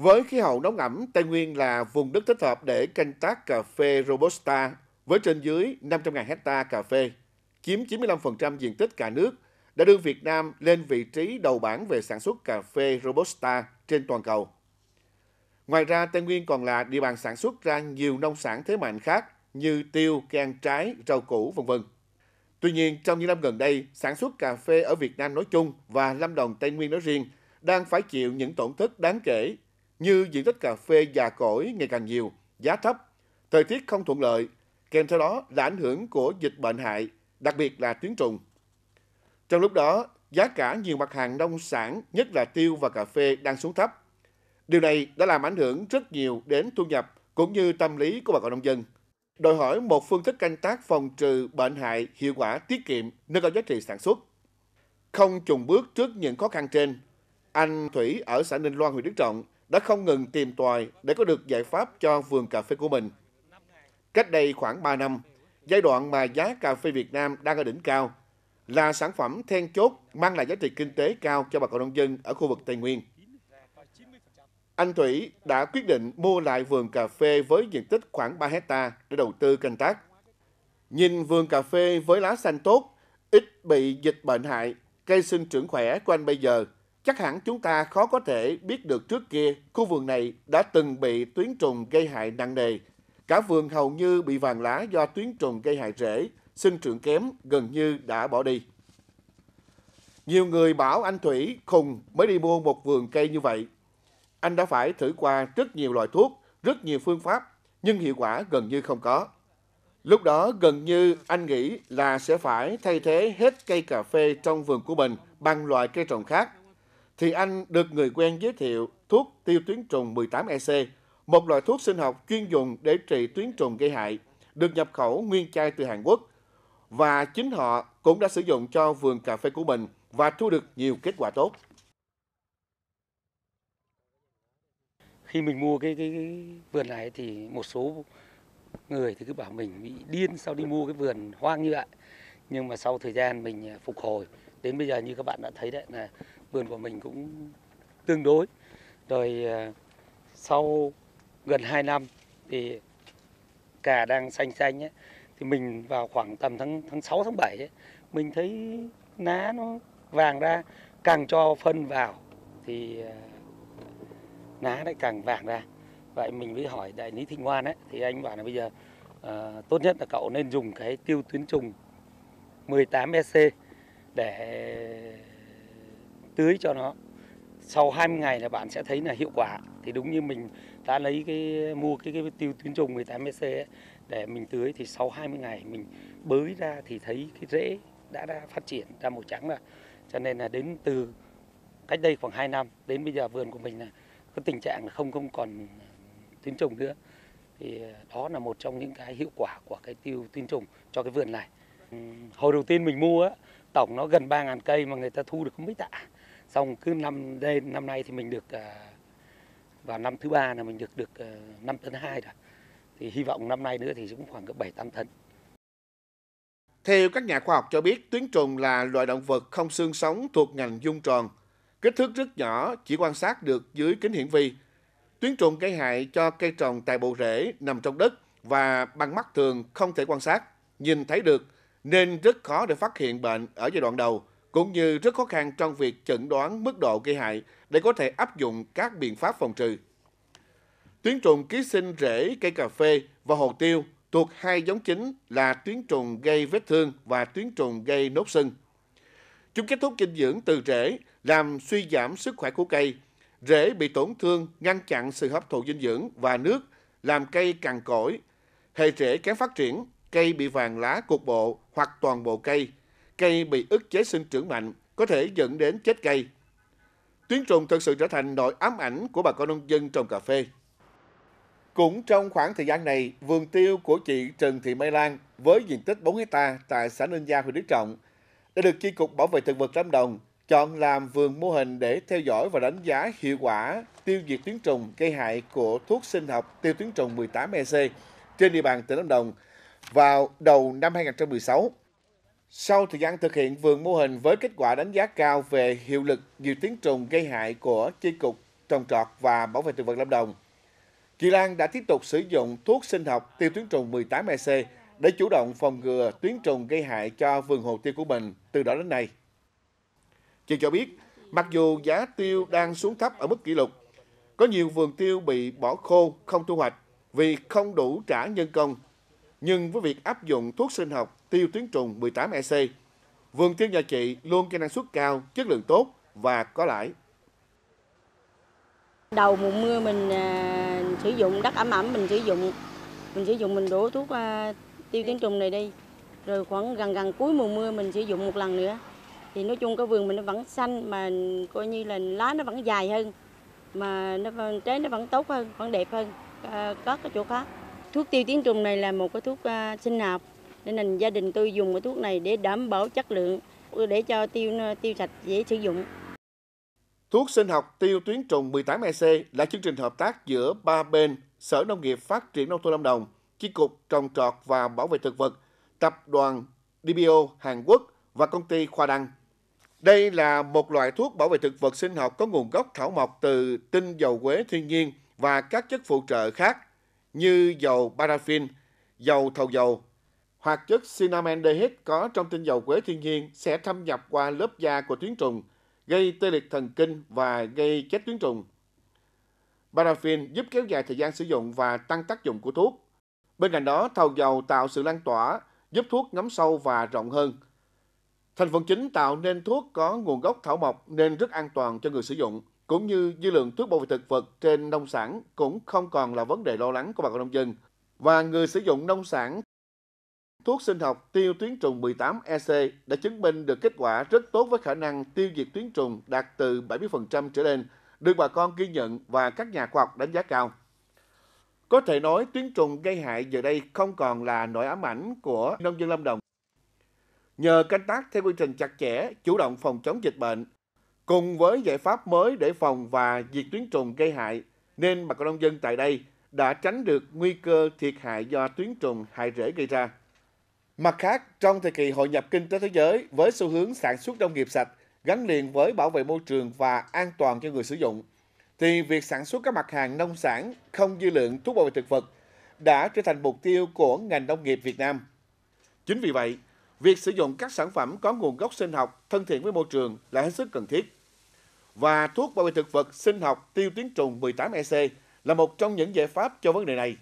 Với khí hậu nóng ẩm, Tây Nguyên là vùng đất thích hợp để canh tác cà phê Robusta với trên dưới 500.000 hecta cà phê, chiếm 95% diện tích cả nước, đã đưa Việt Nam lên vị trí đầu bảng về sản xuất cà phê Robusta trên toàn cầu. Ngoài ra, Tây Nguyên còn là địa bàn sản xuất ra nhiều nông sản thế mạnh khác như tiêu, can trái, rau củ, vân vân. Tuy nhiên, trong những năm gần đây, sản xuất cà phê ở Việt Nam nói chung và Lâm Đồng Tây Nguyên nói riêng đang phải chịu những tổn thất đáng kể như diện tích cà phê già cỗi ngày càng nhiều, giá thấp, thời tiết không thuận lợi, kèm theo đó là ảnh hưởng của dịch bệnh hại, đặc biệt là tuyến trùng. Trong lúc đó, giá cả nhiều mặt hàng nông sản, nhất là tiêu và cà phê đang xuống thấp. Điều này đã làm ảnh hưởng rất nhiều đến thu nhập cũng như tâm lý của bà con nông dân. Đòi hỏi một phương thức canh tác phòng trừ bệnh hại hiệu quả tiết kiệm, nâng cao giá trị sản xuất. Không trùng bước trước những khó khăn trên, anh Thủy ở xã Ninh Loan, huyện Đức Trọng đã không ngừng tìm tòi để có được giải pháp cho vườn cà phê của mình. Cách đây khoảng 3 năm, giai đoạn mà giá cà phê Việt Nam đang ở đỉnh cao, là sản phẩm then chốt mang lại giá trị kinh tế cao cho bà con nông dân ở khu vực Tây Nguyên. Anh Thủy đã quyết định mua lại vườn cà phê với diện tích khoảng 3 hecta để đầu tư canh tác. Nhìn vườn cà phê với lá xanh tốt, ít bị dịch bệnh hại, cây sinh trưởng khỏe của anh bây giờ Chắc hẳn chúng ta khó có thể biết được trước kia khu vườn này đã từng bị tuyến trùng gây hại nặng nề. Cả vườn hầu như bị vàng lá do tuyến trùng gây hại rễ, sinh trưởng kém gần như đã bỏ đi. Nhiều người bảo anh Thủy khùng mới đi mua một vườn cây như vậy. Anh đã phải thử qua rất nhiều loại thuốc, rất nhiều phương pháp, nhưng hiệu quả gần như không có. Lúc đó gần như anh nghĩ là sẽ phải thay thế hết cây cà phê trong vườn của mình bằng loại cây trồng khác thì anh được người quen giới thiệu thuốc tiêu tuyến trùng 18EC, một loại thuốc sinh học chuyên dùng để trị tuyến trùng gây hại, được nhập khẩu nguyên chai từ Hàn Quốc. Và chính họ cũng đã sử dụng cho vườn cà phê của mình và thu được nhiều kết quả tốt. Khi mình mua cái, cái, cái vườn này thì một số người thì cứ bảo mình bị điên sao đi mua cái vườn hoang như vậy. Nhưng mà sau thời gian mình phục hồi, đến bây giờ như các bạn đã thấy đấy là vườn của mình cũng tương đối. Rồi à, sau gần 2 năm thì cà đang xanh xanh ấy, thì mình vào khoảng tầm tháng tháng 6 tháng 7 ấy, mình thấy lá nó vàng ra, càng cho phân vào thì lá à, lại càng vàng ra. Vậy mình mới hỏi đại lý Thịnh Ngoan ấy thì anh bảo là bây giờ à, tốt nhất là cậu nên dùng cái tiêu tuyến trùng 18 EC để tưới cho nó sau 20 ngày là bạn sẽ thấy là hiệu quả thì đúng như mình đã lấy cái mua cái cái tiêu tuyến trùng 18 BC ấy, để mình tưới thì sau 20 ngày mình bới ra thì thấy cái rễ đã, đã phát triển ra màu trắng rồi cho nên là đến từ cách đây khoảng 2 năm đến bây giờ vườn của mình là có tình trạng là không không còn tuyến trùng nữa thì ờ, đó là một trong những cái hiệu quả của cái tiêu tuyến trùng cho cái vườn này hồi đầu tiên mình mua á, tổng nó gần 3.000 cây mà người ta thu được không mấy tạ xong cứ năm đây năm nay thì mình được à, vào năm thứ ba là mình được được 5 à, tấn 2 rồi thì hy vọng năm nay nữa thì cũng khoảng cỡ 7 8 tấn. Theo các nhà khoa học cho biết, tuyến trùng là loại động vật không xương sống thuộc ngành dung tròn. Kích thước rất nhỏ, chỉ quan sát được dưới kính hiển vi. Tuyến trùng gây hại cho cây trồng tại bộ rễ nằm trong đất và bằng mắt thường không thể quan sát, nhìn thấy được nên rất khó để phát hiện bệnh ở giai đoạn đầu cũng như rất khó khăn trong việc chẩn đoán mức độ gây hại để có thể áp dụng các biện pháp phòng trừ. Tuyến trùng ký sinh rễ cây cà phê và hồ tiêu thuộc hai giống chính là tuyến trùng gây vết thương và tuyến trùng gây nốt sưng. Chúng kết thúc dinh dưỡng từ rễ, làm suy giảm sức khỏe của cây. Rễ bị tổn thương, ngăn chặn sự hấp thụ dinh dưỡng và nước, làm cây cằn cỗi. Hệ rễ kém phát triển, cây bị vàng lá cục bộ hoặc toàn bộ cây, cây bị ức chế sinh trưởng mạnh, có thể dẫn đến chết cây. Tuyến trùng thực sự trở thành nỗi ám ảnh của bà con nông dân trồng cà phê. Cũng trong khoảng thời gian này, vườn tiêu của chị Trần Thị Mai Lan với diện tích 4 hecta tại xã Ninh Gia, huyện Đức Trọng đã được Chi cục Bảo vệ thực vật Lâm Đồng chọn làm vườn mô hình để theo dõi và đánh giá hiệu quả tiêu diệt tuyến trùng gây hại của thuốc sinh học tiêu tuyến trùng 18EC trên địa bàn tỉnh Lâm Đồng vào đầu năm 2016. Sau thời gian thực hiện vườn mô hình với kết quả đánh giá cao về hiệu lực diệt tiếng trùng gây hại của chi cục trồng trọt và bảo vệ thực vật Lâm Đồng, chị Lan đã tiếp tục sử dụng thuốc sinh học tiêu tuyến trùng 18EC để chủ động phòng ngừa tuyến trùng gây hại cho vườn hồ tiêu của mình từ đó đến nay. Chị cho biết, mặc dù giá tiêu đang xuống thấp ở mức kỷ lục, có nhiều vườn tiêu bị bỏ khô không thu hoạch vì không đủ trả nhân công nhưng với việc áp dụng thuốc sinh học tiêu tuyến trùng 18EC, vườn tiêu nhà chị luôn cho năng suất cao, chất lượng tốt và có lãi. Đầu mùa mưa mình à, sử dụng đất ẩm ẩm mình sử dụng mình sử dụng mình đổ thuốc à, tiêu tuyến trùng này đi. Rồi khoảng gần gần cuối mùa mưa mình sử dụng một lần nữa. Thì nói chung cái vườn mình nó vẫn xanh mà coi như là lá nó vẫn dài hơn mà nó trái nó vẫn tốt hơn, vẫn đẹp hơn à, các cái chỗ khác. Thuốc tiêu tiếng trùng này là một cái thuốc à, sinh học nên là gia đình tôi dùng cái thuốc này để đảm bảo chất lượng để cho tiêu à, tiêu sạch dễ sử dụng. Thuốc sinh học tiêu tuyến trùng 18EC là chương trình hợp tác giữa ba bên Sở Nông nghiệp Phát triển Nông thôn Lâm Đồng, Chi cục Trồng trọt và Bảo vệ thực vật, Tập đoàn DBO Hàn Quốc và công ty Khoa Đăng. Đây là một loại thuốc bảo vệ thực vật sinh học có nguồn gốc thảo mộc từ tinh dầu quế thiên nhiên và các chất phụ trợ khác như dầu paraffin, dầu thầu dầu hoặc chất cinnamaldehyde có trong tinh dầu quế thiên nhiên sẽ thâm nhập qua lớp da của tuyến trùng, gây tê liệt thần kinh và gây chết tuyến trùng. Paraffin giúp kéo dài thời gian sử dụng và tăng tác dụng của thuốc. Bên cạnh đó, thầu dầu tạo sự lan tỏa, giúp thuốc ngấm sâu và rộng hơn. Thành phần chính tạo nên thuốc có nguồn gốc thảo mộc nên rất an toàn cho người sử dụng cũng như dư lượng thuốc bảo vệ thực vật trên nông sản cũng không còn là vấn đề lo lắng của bà con nông dân. Và người sử dụng nông sản thuốc sinh học tiêu tuyến trùng 18EC đã chứng minh được kết quả rất tốt với khả năng tiêu diệt tuyến trùng đạt từ 70% trở lên, được bà con ghi nhận và các nhà khoa học đánh giá cao. Có thể nói tuyến trùng gây hại giờ đây không còn là nỗi ám ảnh của nông dân Lâm Đồng. Nhờ canh tác theo quy trình chặt chẽ, chủ động phòng chống dịch bệnh, Cùng với giải pháp mới để phòng và diệt tuyến trùng gây hại, nên bà con nông dân tại đây đã tránh được nguy cơ thiệt hại do tuyến trùng hại rễ gây ra. Mặt khác, trong thời kỳ hội nhập kinh tế thế giới với xu hướng sản xuất nông nghiệp sạch gắn liền với bảo vệ môi trường và an toàn cho người sử dụng, thì việc sản xuất các mặt hàng nông sản không dư lượng thuốc bảo vệ thực vật đã trở thành mục tiêu của ngành nông nghiệp Việt Nam. Chính vì vậy, việc sử dụng các sản phẩm có nguồn gốc sinh học thân thiện với môi trường là hết sức cần thiết và thuốc bảo vệ thực vật sinh học tiêu tuyến trùng 18EC là một trong những giải pháp cho vấn đề này.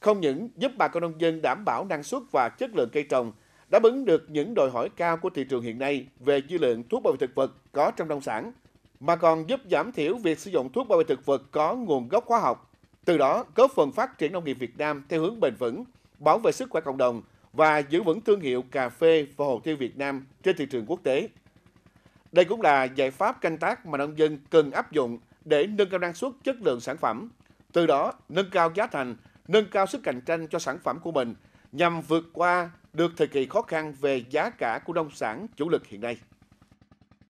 Không những giúp bà con nông dân đảm bảo năng suất và chất lượng cây trồng, đáp ứng được những đòi hỏi cao của thị trường hiện nay về dư lượng thuốc bảo vệ thực vật có trong nông sản, mà còn giúp giảm thiểu việc sử dụng thuốc bảo vệ thực vật có nguồn gốc hóa học, từ đó góp phần phát triển nông nghiệp Việt Nam theo hướng bền vững, bảo vệ sức khỏe cộng đồng và giữ vững thương hiệu cà phê và hồ tiêu Việt Nam trên thị trường quốc tế. Đây cũng là giải pháp canh tác mà nông dân cần áp dụng để nâng cao năng suất chất lượng sản phẩm, từ đó nâng cao giá thành, nâng cao sức cạnh tranh cho sản phẩm của mình nhằm vượt qua được thời kỳ khó khăn về giá cả của nông sản chủ lực hiện nay.